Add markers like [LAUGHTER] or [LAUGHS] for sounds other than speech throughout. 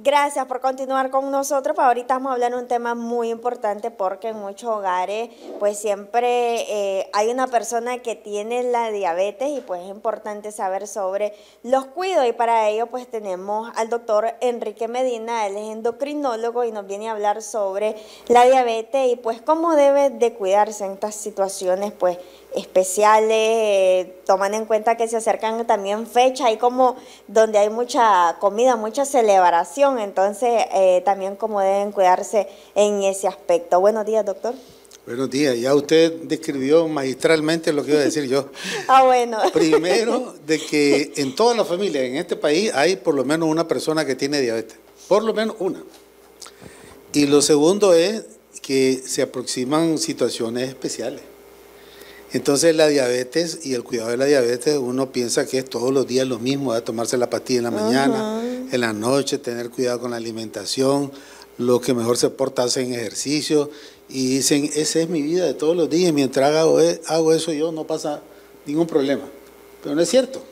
Gracias por continuar con nosotros. ahorita vamos a hablar de un tema muy importante porque en muchos hogares pues siempre eh, hay una persona que tiene la diabetes y pues es importante saber sobre los cuidos y para ello pues tenemos al doctor Enrique Medina, él es endocrinólogo y nos viene a hablar sobre la diabetes y pues cómo debe de cuidarse en estas situaciones pues especiales, eh, toman en cuenta que se acercan también fechas, y como donde hay mucha comida, mucha celebración, entonces eh, también como deben cuidarse en ese aspecto. Buenos días, doctor. Buenos días, ya usted describió magistralmente lo que iba a decir yo. [LAUGHS] ah, bueno. [LAUGHS] Primero, de que en todas las familias en este país hay por lo menos una persona que tiene diabetes, por lo menos una. Y lo segundo es que se aproximan situaciones especiales. Entonces la diabetes y el cuidado de la diabetes, uno piensa que es todos los días lo mismo, a tomarse la pastilla en la mañana, en la noche, tener cuidado con la alimentación, lo que mejor se porta en ejercicio y dicen, esa es mi vida de todos los días, mientras hago, e, hago eso yo no pasa ningún problema. Pero no es cierto.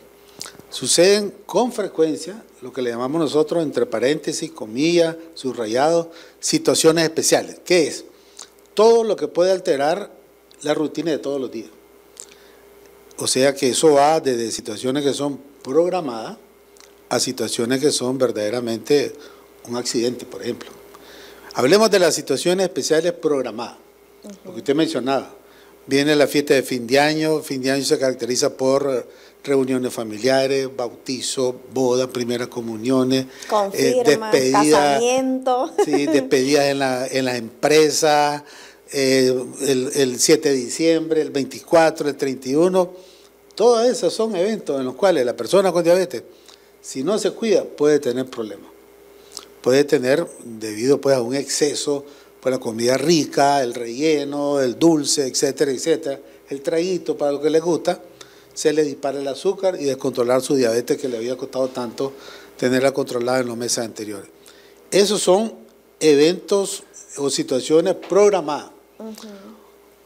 Suceden con frecuencia lo que le llamamos nosotros, entre paréntesis, comillas, subrayados, situaciones especiales. ¿Qué es? Todo lo que puede alterar la rutina de todos los días. O sea que eso va desde situaciones que son programadas a situaciones que son verdaderamente un accidente, por ejemplo. Hablemos de las situaciones especiales programadas, lo que usted mencionaba. Viene la fiesta de fin de año, fin de año se caracteriza por reuniones familiares, bautizo, boda, primeras comuniones, eh, despedidas, en, la, en las empresas, eh, el, 7 de diciembre, el 24, el 31. Todos esos son eventos en los cuales la persona con diabetes, si no se cuida, puede tener problemas. Puede tener, debido pues, a un exceso por pues, la comida rica, el relleno, el dulce, etcétera, etcétera, el traguito para lo que le gusta, se le dispara el azúcar y descontrolar su diabetes que le había costado tanto tenerla controlada en los meses anteriores. Esos son eventos o situaciones programadas.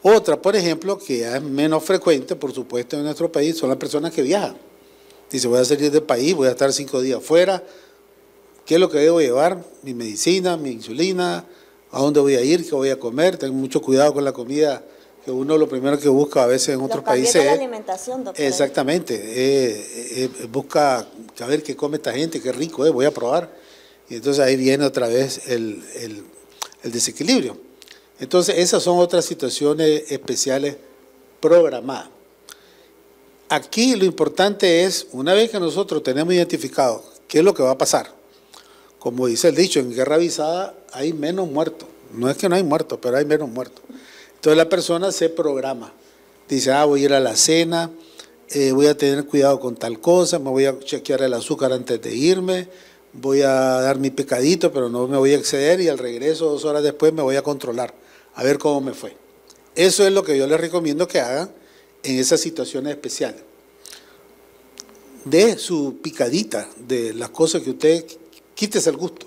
Otra, por ejemplo, que es menos frecuente, por supuesto, en nuestro país, son las personas que viajan. Dice, voy a salir del país, voy a estar cinco días fuera, ¿qué es lo que debo llevar? Mi medicina, mi insulina, a dónde voy a ir, qué voy a comer, tengo mucho cuidado con la comida que uno lo primero que busca a veces en otros países la alimentación, doctor. Exactamente, busca saber qué come esta gente, qué rico, es voy a probar. Y entonces ahí viene otra vez el desequilibrio. Entonces, esas son otras situaciones especiales programadas. Aquí lo importante es, una vez que nosotros tenemos identificado qué es lo que va a pasar, como dice el dicho, en guerra avisada hay menos muertos. No es que no hay muertos, pero hay menos muertos. Entonces la persona se programa. Dice, ah, voy a ir a la cena, eh, voy a tener cuidado con tal cosa, me voy a chequear el azúcar antes de irme, voy a dar mi pecadito, pero no me voy a exceder y al regreso dos horas después me voy a controlar a ver cómo me fue. Eso es lo que yo les recomiendo que hagan en esas situaciones especiales. De su picadita de las cosas que usted quítese el gusto,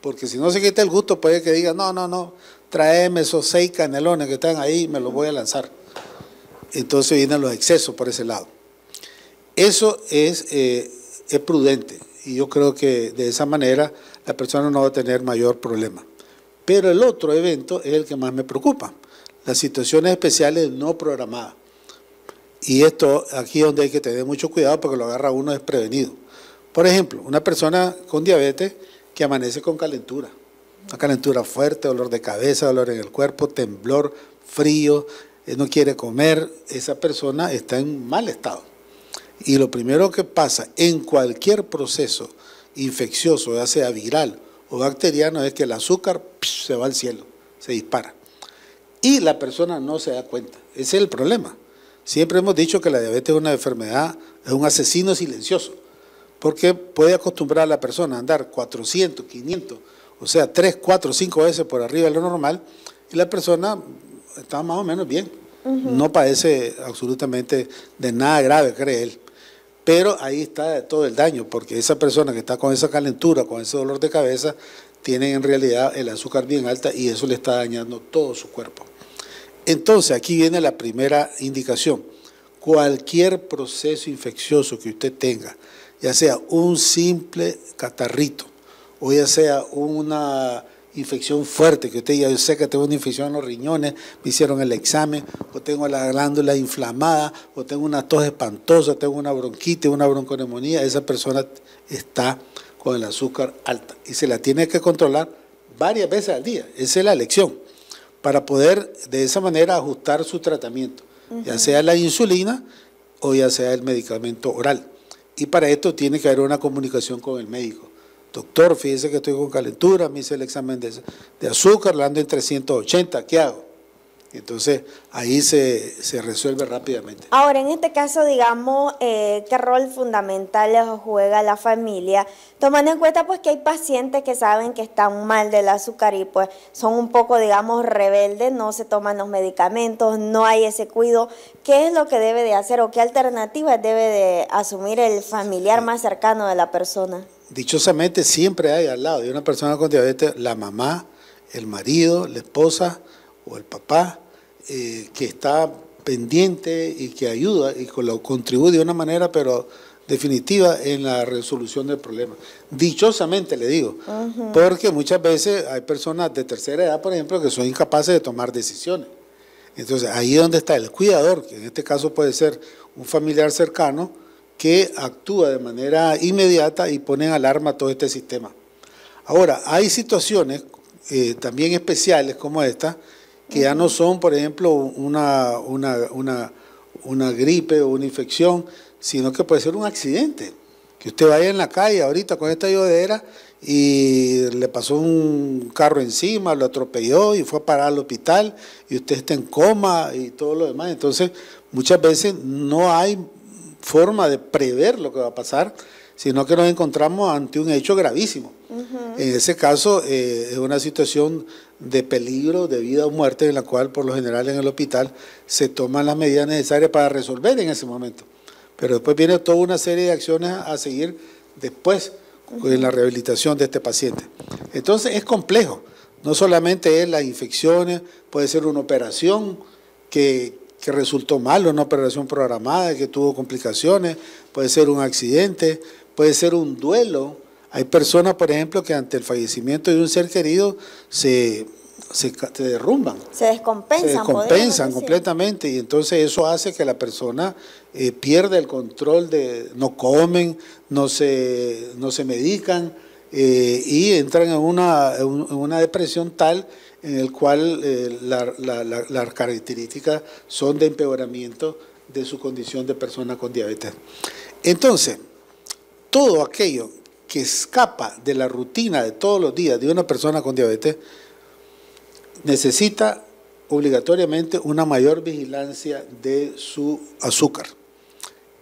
porque si no se quita el gusto puede que diga, no, no, no, tráeme esos seis canelones que están ahí, me los voy a lanzar. Entonces vienen los excesos por ese lado. Eso es, eh, es prudente y yo creo que de esa manera la persona no va a tener mayor problema. Pero el otro evento es el que más me preocupa, las situaciones especiales no programadas. Y esto aquí es donde hay que tener mucho cuidado porque lo agarra uno desprevenido. Por ejemplo, una persona con diabetes que amanece con calentura, una calentura fuerte, dolor de cabeza, dolor en el cuerpo, temblor, frío, eh, no quiere comer, esa persona está en mal estado. Y lo primero que pasa en cualquier proceso infeccioso, ya sea viral o bacteriano es que el azúcar se va al cielo, se dispara. Y la persona no se da cuenta. Ese es el problema. Siempre hemos dicho que la diabetes es una enfermedad, es un asesino silencioso, porque puede acostumbrar a la persona a andar 400, 500, o sea, 3, 4, 5 veces por arriba de lo normal, y la persona está más o menos bien. No padece absolutamente de nada grave, cree él. Pero ahí está todo el daño, porque esa persona que está con esa calentura, con ese dolor de cabeza, tiene en realidad el azúcar bien alta y eso le está dañando todo su cuerpo. Entonces, aquí viene la primera indicación. Cualquier proceso infeccioso que usted tenga, ya sea un simple catarrito o ya sea una infección fuerte, que usted ya sé que tengo una infección en los riñones, me hicieron el examen, o tengo la glándula inflamada, o tengo una tos espantosa, tengo una bronquite, una bronconeumonía, esa persona está con el azúcar alta y se la tiene que controlar varias veces al día. Esa es la lección, para poder de esa manera ajustar su tratamiento, ya sea la insulina o ya sea el medicamento oral. Y para esto tiene que haber una comunicación con el médico Doctor, fíjese que estoy con calentura, me hice el examen de, azúcar, la ando en 380, ¿qué hago? Entonces, ahí se, se, resuelve rápidamente. Ahora, en este caso, digamos, eh, ¿qué rol fundamental juega la familia? Tomando en cuenta, pues, que hay pacientes que saben que están mal del azúcar y, pues, son un poco, digamos, rebeldes, no se toman los medicamentos, no hay ese cuidado. ¿Qué es lo que debe de hacer o qué alternativas debe de asumir el familiar más cercano de la persona? dichosamente siempre hay al lado de una persona con diabetes la mamá, el marido, la esposa o el papá eh, que está pendiente y que ayuda y con lo contribuye de una manera, pero definitiva en la resolución del problema. Dichosamente le digo, porque muchas veces hay personas de tercera edad, por ejemplo, que son incapaces de tomar decisiones. Entonces, ahí es donde está el cuidador, que en este caso puede ser un familiar cercano, que actúa de manera inmediata y pone en alarma todo este sistema. Ahora, hay situaciones eh, también especiales como esta, que ya no son, por ejemplo, una, una, una, gripe o una infección, sino que puede ser un accidente. Que usted vaya en la calle ahorita con esta llovedera y le pasó un carro encima, lo atropelló y fue a parar al hospital y usted está en coma y todo lo demás. Entonces, muchas veces no hay forma de prever lo que va a pasar, sino que nos encontramos ante un hecho gravísimo. En ese caso eh, es una situación de peligro de vida o muerte en la cual por lo general en el hospital se toman las medidas necesarias para resolver en ese momento. Pero después viene toda una serie de acciones a seguir después en la rehabilitación de este paciente. Entonces es complejo, no solamente es las infecciones, puede ser una operación que, que resultó mal, una operación programada, que tuvo complicaciones, puede ser un accidente, puede ser un duelo. Hay personas, por ejemplo, que ante el fallecimiento de un ser querido se, derrumban. Se descompensan. Se descompensan completamente y entonces eso hace que la persona eh, pierda el control, de no comen, no se, no se medican eh, y entran en una, en una depresión tal en el cual eh, las características son de empeoramiento de su condición de persona con diabetes. Entonces, todo aquello que escapa de la rutina de todos los días de una persona con diabetes necesita obligatoriamente una mayor vigilancia de su azúcar.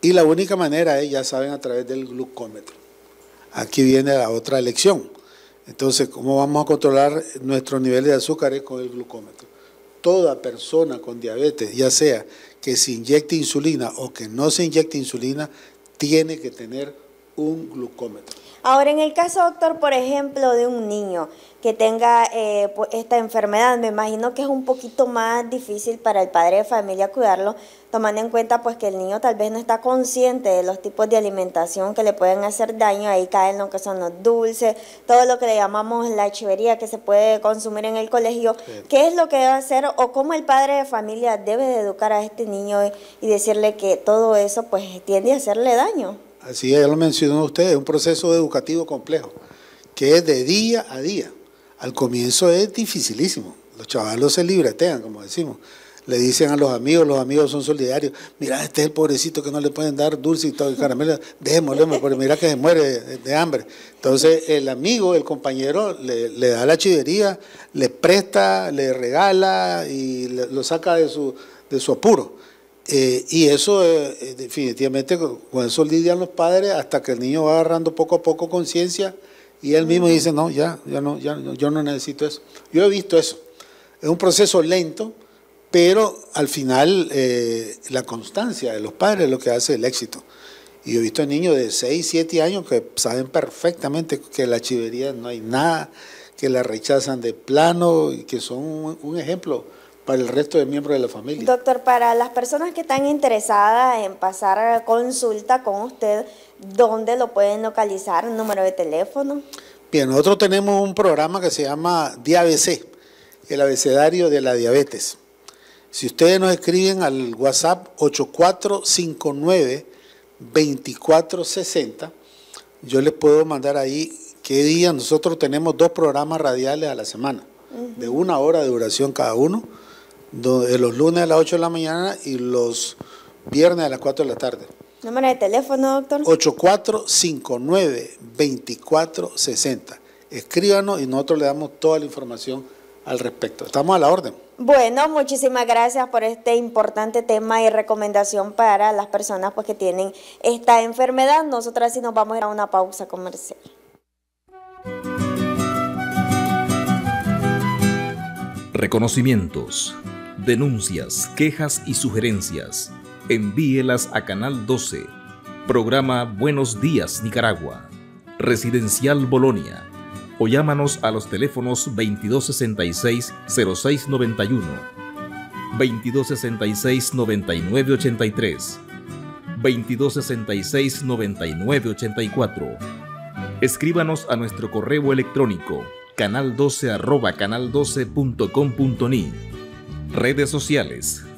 Y la única manera es, ya saben, a través del glucómetro. Aquí viene la otra lección. Entonces, ¿cómo vamos a controlar nuestro nivel de azúcar es con el glucómetro? Toda persona con diabetes, ya sea que se inyecte insulina o que no se inyecte insulina, tiene que tener un glucómetro. Ahora, en el caso, doctor, por ejemplo, de un niño, que tenga eh, pues, esta enfermedad. Me imagino que es un poquito más difícil para el padre de familia cuidarlo, tomando en cuenta pues que el niño tal vez no está consciente de los tipos de alimentación que le pueden hacer daño, ahí caen lo que son los dulces, todo lo que le llamamos la chivería que se puede consumir en el colegio. ¿Qué es lo que debe hacer o cómo el padre de familia debe de educar a este niño y decirle que todo eso pues tiende a hacerle daño? Así ya lo mencionó usted, es un proceso educativo complejo, que es de día a día al comienzo es dificilísimo. Los chavalos se libretean, como decimos. Le dicen a los amigos, los amigos son solidarios. Mira, este es el pobrecito que no le pueden dar dulce y todo, y caramelo. Démosle, porque mira que se muere de, hambre. Entonces, el amigo, el compañero, le, da la chivería, le presta, le regala y lo saca de su, de su apuro. Eh, y eso, eh, eh, definitivamente, con eso lidian los padres hasta que el niño va agarrando poco a poco conciencia y él mismo dice, no, ya, ya no, ya, yo no necesito eso. Yo he visto eso. Es un proceso lento, pero al final eh, la constancia de los padres es lo que hace el éxito. Y he visto niños de 6, 7 años que saben perfectamente que la chivería no hay nada, que la rechazan de plano y que son un, un ejemplo para el resto de miembros de la familia. Doctor, para las personas que están interesadas en pasar a consulta con usted, ¿Dónde lo pueden localizar? ¿Un ¿Número de teléfono? Bien, nosotros tenemos un programa que se llama DABC, el abecedario de la diabetes. Si ustedes nos escriben al WhatsApp 8459-2460, yo les puedo mandar ahí qué día. Nosotros tenemos dos programas radiales a la semana, de una hora de duración cada uno, de los lunes a las 8 de la mañana y los viernes a las 4 de la tarde. Número de teléfono, doctor. 8459-2460. Escríbanos y nosotros le damos toda la información al respecto. Estamos a la orden. Bueno, muchísimas gracias por este importante tema y recomendación para las personas pues, que tienen esta enfermedad. Nosotras sí nos vamos a ir a una pausa comercial. Reconocimientos, denuncias, quejas y sugerencias envíelas a Canal 12, programa Buenos Días Nicaragua, Residencial Bolonia, o llámanos a los teléfonos 2266-0691, 2266-9983, 2266-9984. Escríbanos a nuestro correo electrónico canal12 arroba 12comni Redes sociales